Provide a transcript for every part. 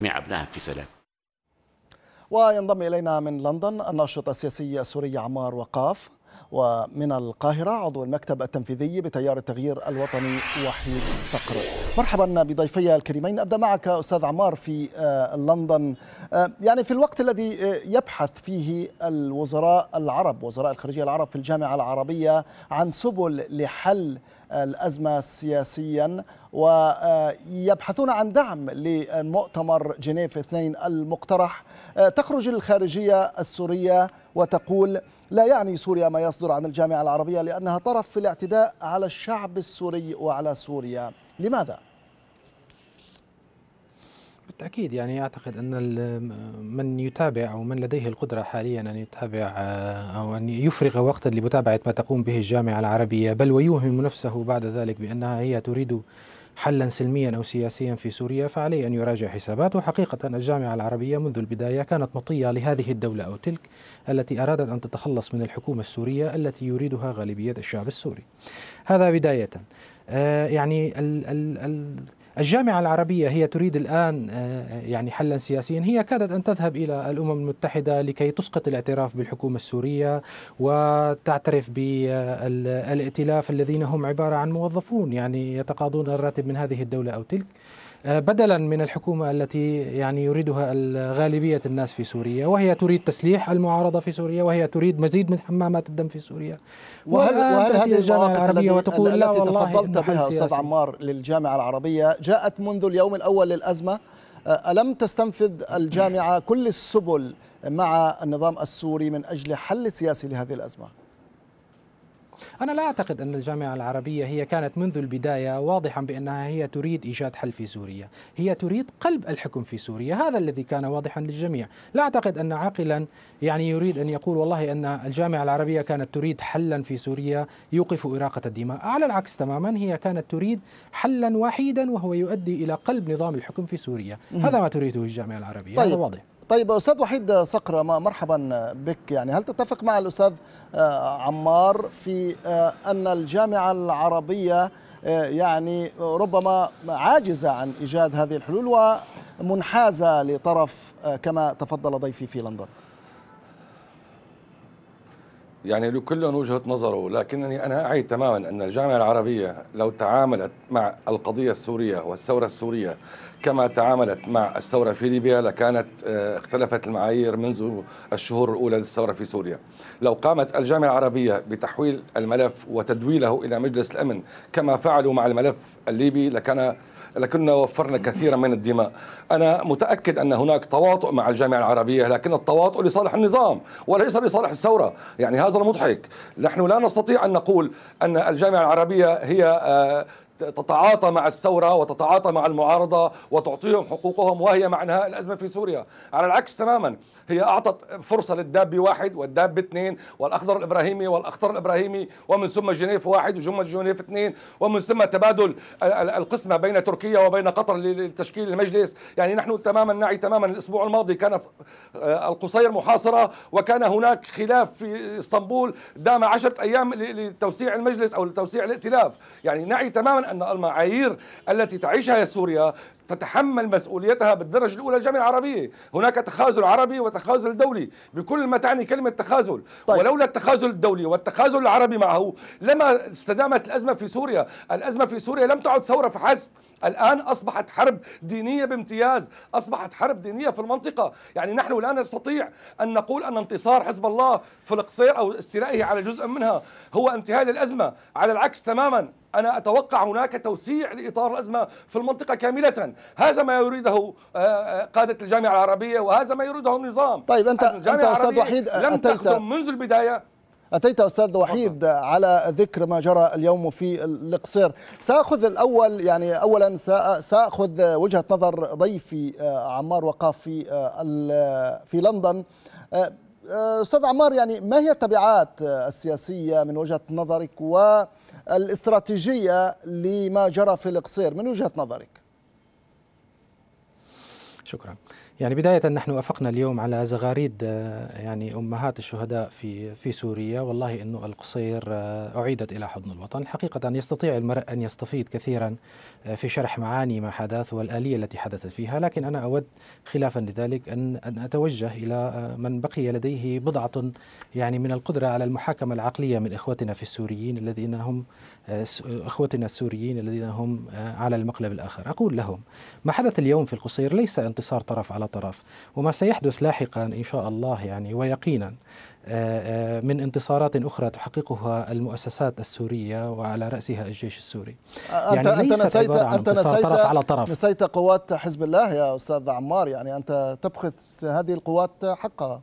مع أبنائهم في سلام وينضم إلينا من لندن الناشط السياسي السوري عمار وقاف ومن القاهرة عضو المكتب التنفيذي بتيار التغيير الوطني وحيد صقر مرحبا بضيفي الكريمين أبدأ معك أستاذ عمار في آه، لندن آه، يعني في الوقت الذي آه، يبحث فيه الوزراء العرب وزراء الخارجية العرب في الجامعة العربية عن سبل لحل الأزمة سياسيا ويبحثون عن دعم لمؤتمر جنيف اثنين المقترح تخرج الخارجية السورية وتقول لا يعني سوريا ما يصدر عن الجامعة العربية لأنها طرف في الاعتداء على الشعب السوري وعلى سوريا لماذا؟ بالتأكيد يعني أعتقد أن من يتابع أو من لديه القدرة حاليا أن يتابع آه، أو أن يفرغ وقتا لمتابعة ما تقوم به الجامعة العربية بل ويوهم نفسه بعد ذلك بأنها هي تريد حلا سلميا أو سياسيا في سوريا فعليه أن يراجع حساباته حقيقة الجامعة العربية منذ البداية كانت مطية لهذه الدولة أو تلك التي أرادت أن تتخلص من الحكومة السورية التي يريدها غالبية الشعب السوري هذا بداية آه، يعني الجامعة العربية هي تريد الآن آه، يعني حلا سياسيا هي كادت أن تذهب إلى الأمم المتحدة لكي تسقط الاعتراف بالحكومة السورية وتعترف بالائتلاف الذين هم عبارة عن موظفون يعني يتقاضون الراتب من هذه الدولة أو تلك آه، بدلا من الحكومة التي يعني يريدها غالبية الناس في سوريا وهي تريد تسليح المعارضة في سوريا وهي تريد مزيد من حمامات الدم في سوريا وهل, وهل هذه المواقف التي, التي تفضلت بها أستاذ عمار للجامعة العربية جاءت منذ اليوم الأول للأزمة آه، ألم تستنفذ الجامعة كل السبل مع النظام السوري من أجل حل سياسي لهذه الأزمة؟ أنا لا أعتقد أن الجامعة العربية هي كانت منذ البداية واضحا بأنها هي تريد إيجاد حل في سوريا هي تريد قلب الحكم في سوريا هذا الذي كان واضحا للجميع لا أعتقد أن عاقلا يعني يريد أن يقول والله أن الجامعة العربية كانت تريد حلا في سوريا يوقف إراقة الدماء على العكس تماما هي كانت تريد حلا وحيدا وهو يؤدي إلى قلب نظام الحكم في سوريا هذا ما تريده الجامعة العربية طيب. هذا واضح طيب أستاذ وحيد صقر مرحبا بك يعني هل تتفق مع الأستاذ آه، عمار في آه، أن الجامعة العربية آه، يعني ربما عاجزة عن إيجاد هذه الحلول ومنحازة لطرف كما تفضل ضيفي في لندن يعني لكل وجهة نظره لكنني أنا أعي تماما أن الجامعة العربية لو تعاملت مع القضية السورية والثورة السورية كما تعاملت مع الثورة في ليبيا لكانت آه، اختلفت المعايير منذ الشهور الأولى للثورة في سوريا لو قامت الجامعة العربية بتحويل الملف وتدويله إلى مجلس الأمن كما فعلوا مع الملف الليبي لكان لكنا وفرنا كثيرا من الدماء أنا متأكد أن هناك تواطؤ مع الجامعة العربية لكن التواطؤ لصالح النظام وليس لصالح الثورة يعني هذا المضحك نحن لا نستطيع أن نقول أن الجامعة العربية هي آه، تتعاطى مع الثورة وتتعاطى مع المعارضة وتعطيهم حقوقهم وهي معناها الأزمة في سوريا على العكس تماما هي أعطت فرصة للدابي واحد والداب اثنين والأخضر الإبراهيمي والأخضر الإبراهيمي ومن ثم جنيف واحد وجمة جنيف اثنين ومن ثم تبادل القسمة بين تركيا وبين قطر لتشكيل المجلس يعني نحن تماما نعي تماما الأسبوع الماضي كانت آه، القصير محاصرة وكان هناك خلاف في اسطنبول دام عشرة أيام لتوسيع المجلس أو لتوسيع الائتلاف يعني نعي تماما أن المعايير التي تعيشها سوريا تتحمل مسؤوليتها بالدرجة الأولى الجامعة العربية هناك تخاذل عربي وتخاذل دولي بكل ما تعني كلمة تخاذل طيب. ولولا التخاذل الدولي والتخاذل العربي معه لما استدامت الأزمة في سوريا الأزمة في سوريا لم تعد ثورة فحسب الآن أصبحت حرب دينية بامتياز أصبحت حرب دينية في المنطقة يعني نحن لا نستطيع أن نقول أن انتصار حزب الله في القصير أو استيلائه على جزء منها هو انتهاء للأزمة على العكس تماما أنا أتوقع هناك توسيع لإطار الأزمة في المنطقة كاملة هذا ما يريده آه، آه، قادة الجامعة العربية وهذا ما يريده النظام طيب أنت, أنت أستاذ وحيد لم تخدم منذ البداية أتيت أستاذ وحيد على ذكر ما جرى اليوم في القصير سأخذ الأول يعني أولا سأخذ وجهة نظر ضيفي آه، عمار وقاف في آه، في لندن آه، أستاذ عمار يعني ما هي التبعات السياسية من وجهة نظرك والاستراتيجية لما جرى في القصير من وجهة نظرك شكرا يعني بداية نحن أفقنا اليوم على زغاريد آه، يعني أمهات الشهداء في في سوريا والله أنه القصير آه، أعيدت إلى حضن الوطن حقيقة أن يستطيع المرء أن يستفيد كثيرا آه، في شرح معاني ما حدث والآلية التي حدثت فيها لكن أنا أود خلافا لذلك أن أن أتوجه إلى من بقي لديه بضعة يعني من القدرة على المحاكمة العقلية من إخوتنا في السوريين الذين هم إخوتنا السوريين الذين هم على المقلب الآخر أقول لهم ما حدث اليوم في القصير ليس انتصار طرف على الأطراف وما سيحدث لاحقا إن شاء الله يعني ويقينا آه، آه، من انتصارات اخرى تحققها المؤسسات السوريه وعلى راسها الجيش السوري. انت يعني انت نسيت انت نسيت طرف على طرف. نسيت قوات حزب الله يا استاذ عمار يعني انت تبخس هذه القوات حقها.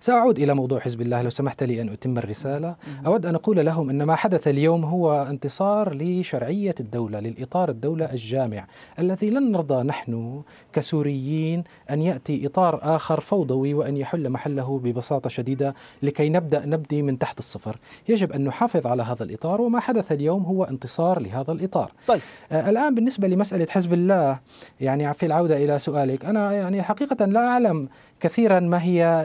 سأعود إلى موضوع حزب الله لو سمحت لي أن أتم الرسالة أود أن أقول لهم أن ما حدث اليوم هو انتصار لشرعية الدولة للإطار الدولة الجامع الذي لن نرضى نحن كسوريين أن يأتي إطار آخر فوضوي وأن يحل محله ببساطة شديدة لكي نبدأ نبدي من تحت الصفر يجب أن نحافظ على هذا الإطار وما حدث اليوم هو انتصار لهذا الإطار طيب. آه الآن بالنسبة لمسألة حزب الله يعني في العودة إلى سؤالك أنا يعني حقيقة لا أعلم كثيرا ما هي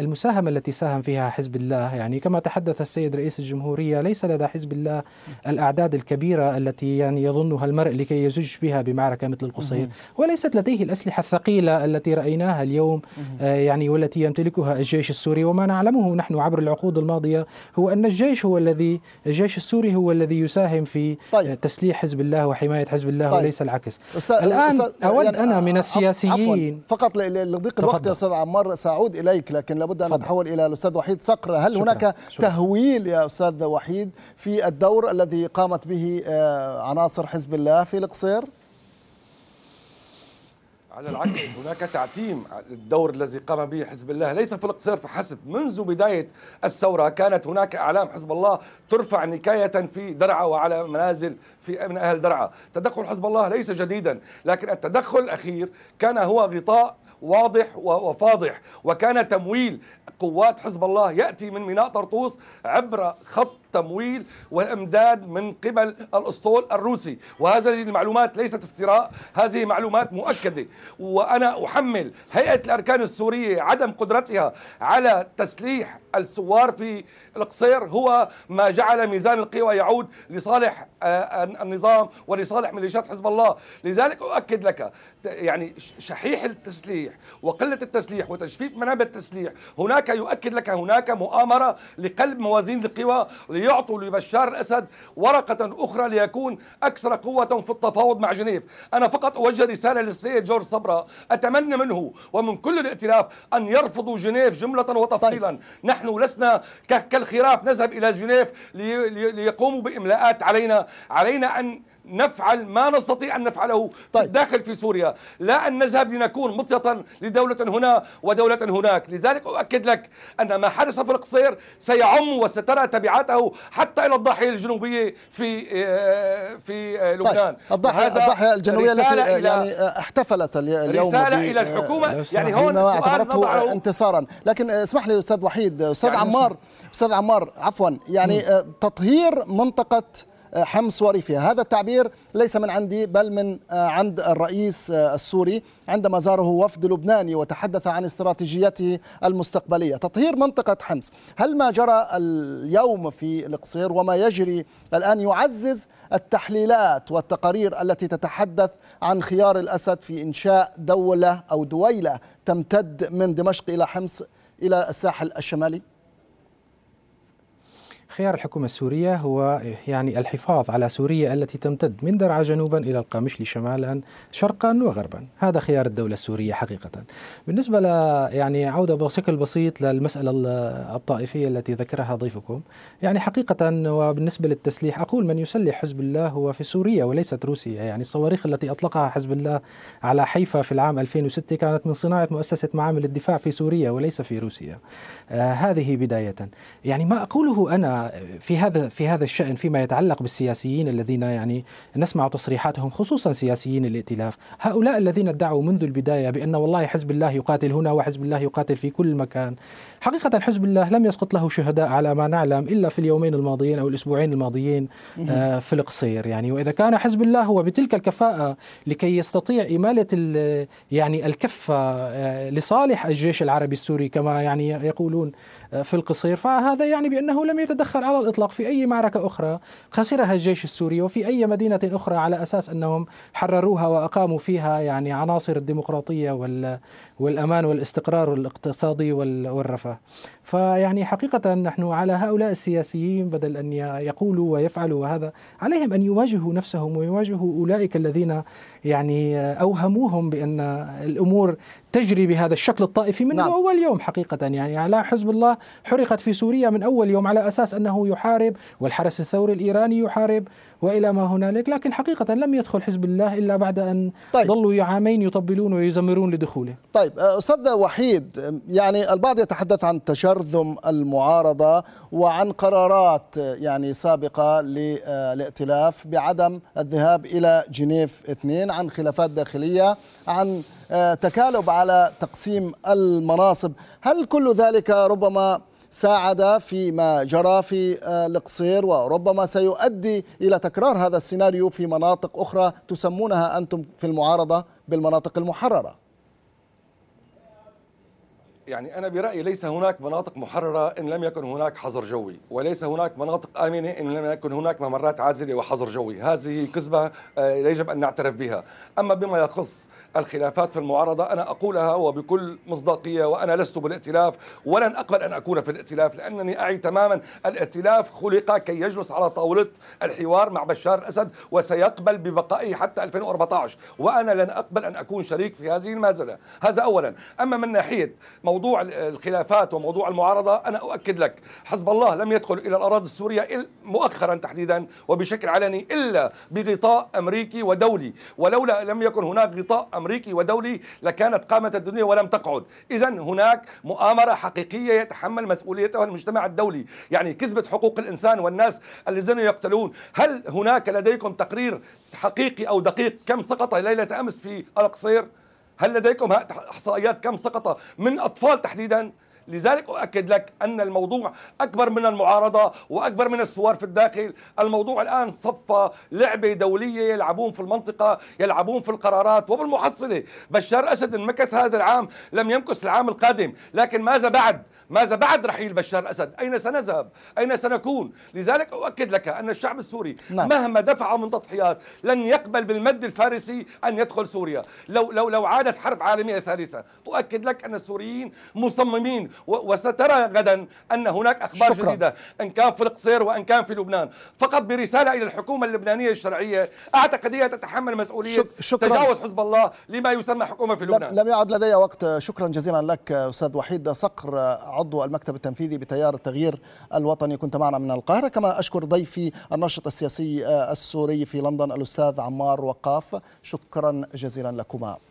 المساهمة التي ساهم فيها حزب الله يعني كما تحدث السيد رئيس الجمهورية ليس لدى حزب الله الأعداد الكبيرة التي يعني يظنها المرء لكي يزج بها بمعركة مثل القصير وليست لديه الأسلحة الثقيلة التي رأيناها اليوم آه، يعني والتي يمتلكها الجيش السوري وما نعلمه نحن عبر العقود الماضية هو أن الجيش هو الذي الجيش السوري هو الذي يساهم في طيب. آه، تسليح حزب الله وحماية حزب الله طيب. وليس العكس أستاذ الآن يعني أود يعني أنا من السياسيين عفواً. فقط لضيق الوقت خطير استاذ عمار ساعود اليك لكن لابد ان نتحول الى الاستاذ وحيد صقر هل شكرا. هناك شكرا. تهويل يا استاذ وحيد في الدور الذي قامت به آه، عناصر حزب الله في القصير؟ على العكس هناك تعتيم الدور الذي قام به حزب الله ليس في القصير فحسب منذ بداية الثورة كانت هناك أعلام حزب الله ترفع نكاية في درعا وعلى منازل في من أهل درعا تدخل حزب الله ليس جديدا لكن التدخل الأخير كان هو غطاء واضح وفاضح وكان تمويل قوات حزب الله يأتي من ميناء طرطوس عبر خط تمويل وامداد من قبل الاسطول الروسي وهذه المعلومات ليست افتراء هذه معلومات مؤكده وانا احمل هيئه الاركان السوريه عدم قدرتها على تسليح الثوار في القصير هو ما جعل ميزان القوى يعود لصالح آه، النظام ولصالح ميليشيات حزب الله لذلك اؤكد لك يعني شحيح التسليح وقله التسليح وتجفيف منابع التسليح هناك يؤكد لك هناك مؤامره لقلب موازين القوى ليعطوا لبشار الأسد ورقة أخرى ليكون أكثر قوة في التفاوض مع جنيف أنا فقط أوجه رسالة للسيد جورج صبرا أتمنى منه ومن كل الائتلاف أن يرفضوا جنيف جملة وتفصيلا طيب. نحن لسنا كالخراف نذهب إلى جنيف ليقوموا بإملاءات علينا علينا أن نفعل ما نستطيع أن نفعله طيب. في في سوريا لا أن نذهب لنكون مطية لدولة هنا ودولة هناك لذلك أؤكد لك أن ما حدث في القصير سيعم وسترى تبعاته حتى إلى الضاحية الجنوبية في آه، في آه، طيب، لبنان طيب. الضاحية, الضاحية الجنوبية التي يعني آه، احتفلت اليوم رسالة إلى الحكومة يعني هون اعتبرته انتصارا لكن اسمح لي أستاذ وحيد أستاذ يعني عمار أستاذ عمار عفوا يعني م. تطهير منطقة حمص وريفها هذا التعبير ليس من عندي بل من آه، عند الرئيس آه، السوري عندما زاره وفد لبناني وتحدث عن استراتيجيته المستقبلية تطهير منطقة حمص هل ما جرى اليوم في القصير وما يجري الآن يعزز التحليلات والتقارير التي تتحدث عن خيار الأسد في إنشاء دولة أو دويلة تمتد من دمشق إلى حمص إلى الساحل الشمالي خيار الحكومة السورية هو يعني الحفاظ على سوريا التي تمتد من درعا جنوبا إلى القامشلي شمالا شرقا وغربا هذا خيار الدولة السورية حقيقة بالنسبة ل يعني عودة بشكل بسيط للمسألة الطائفية التي ذكرها ضيفكم يعني حقيقة وبالنسبة للتسليح أقول من يسلح حزب الله هو في سوريا وليست روسيا يعني الصواريخ التي أطلقها حزب الله على حيفا في العام 2006 كانت من صناعة مؤسسة معامل الدفاع في سوريا وليس في روسيا آه هذه بداية يعني ما أقوله أنا في هذا في هذا الشأن فيما يتعلق بالسياسيين الذين يعني نسمع تصريحاتهم خصوصا سياسيين الائتلاف، هؤلاء الذين ادعوا منذ البداية بأن والله حزب الله يقاتل هنا وحزب الله يقاتل في كل مكان، حقيقة حزب الله لم يسقط له شهداء على ما نعلم إلا في اليومين الماضيين أو الأسبوعين الماضيين آه، في القصير يعني وإذا كان حزب الله هو بتلك الكفاءة لكي يستطيع إمالة يعني الكفة آه، لصالح الجيش العربي السوري كما يعني يقولون آه، في القصير فهذا يعني بأنه لم يتدخل آخر على الإطلاق في أي معركة أخرى خسرها الجيش السوري وفي أي مدينة أخرى على أساس أنهم حرروها وأقاموا فيها يعني عناصر الديمقراطية والأمان والاستقرار الاقتصادي والرفاه فيعني حقيقة نحن على هؤلاء السياسيين بدل أن يقولوا ويفعلوا وهذا عليهم أن يواجهوا نفسهم ويواجهوا أولئك الذين يعني أوهموهم بأن الأمور تجري بهذا الشكل الطائفي من نعم. أول يوم حقيقة يعني على حزب الله حرقت في سوريا من أول يوم على أساس أنه يحارب والحرس الثوري الإيراني يحارب والى ما هنالك لكن حقيقه لم يدخل حزب الله الا بعد ان طيب. ظلوا عامين يطبلون ويزمرون لدخوله طيب أه، استاذ وحيد يعني البعض يتحدث عن تشرذم المعارضه وعن قرارات يعني سابقه للائتلاف أه، بعدم الذهاب الى جنيف اثنين عن خلافات داخليه عن أه، تكالب على تقسيم المناصب هل كل ذلك ربما ساعد فيما جرى في آه، القصير وربما سيؤدي إلى تكرار هذا السيناريو في مناطق أخرى تسمونها أنتم في المعارضة بالمناطق المحررة يعني أنا برأيي ليس هناك مناطق محررة إن لم يكن هناك حظر جوي وليس هناك مناطق آمنة إن لم يكن هناك ممرات عازلة وحظر جوي هذه كذبة آه، يجب أن نعترف بها أما بما يخص الخلافات في المعارضة أنا أقولها وبكل مصداقية وأنا لست بالائتلاف ولن أقبل أن أكون في الائتلاف لأنني أعي تماما الائتلاف خلق كي يجلس على طاولة الحوار مع بشار الأسد وسيقبل ببقائه حتى 2014 وأنا لن أقبل أن أكون شريك في هذه المازلة هذا أولا أما من ناحية موضوع موضوع الخلافات وموضوع المعارضة أنا أؤكد لك حزب الله لم يدخل إلى الأراضي السورية مؤخرا تحديدا وبشكل علني إلا بغطاء أمريكي ودولي ولولا لم يكن هناك غطاء أمريكي ودولي لكانت قامت الدنيا ولم تقعد إذا هناك مؤامرة حقيقية يتحمل مسؤوليتها المجتمع الدولي يعني كذبة حقوق الإنسان والناس الذين يقتلون هل هناك لديكم تقرير حقيقي أو دقيق كم سقط ليلة أمس في القصير هل لديكم احصائيات كم سقط من اطفال تحديدا لذلك أؤكد لك أن الموضوع أكبر من المعارضة وأكبر من الثوار في الداخل الموضوع الآن صفى لعبة دولية يلعبون في المنطقة يلعبون في القرارات وبالمحصلة بشار أسد مكث هذا العام لم يمكث العام القادم لكن ماذا بعد ماذا بعد رحيل بشار الأسد أين سنذهب أين سنكون لذلك أؤكد لك أن الشعب السوري نعم. مهما دفع من تضحيات لن يقبل بالمد الفارسي أن يدخل سوريا لو, لو, لو عادت حرب عالمية ثالثة أؤكد لك أن السوريين مصممين وسترى غدا أن هناك أخبار شكرا. جديدة إن كان في القصير وإن كان في لبنان فقط برسالة إلى الحكومة اللبنانية الشرعية أعتقد هي تتحمل مسؤولية شكرا. تجاوز حزب الله لما يسمى حكومة في لبنان لم يعد لدي وقت شكرا جزيلا لك أستاذ وحيد صقر عضو المكتب التنفيذي بتيار التغيير الوطني كنت معنا من القاهرة كما أشكر ضيفي الناشط السياسي السوري في لندن الأستاذ عمار وقاف شكرا جزيلا لكما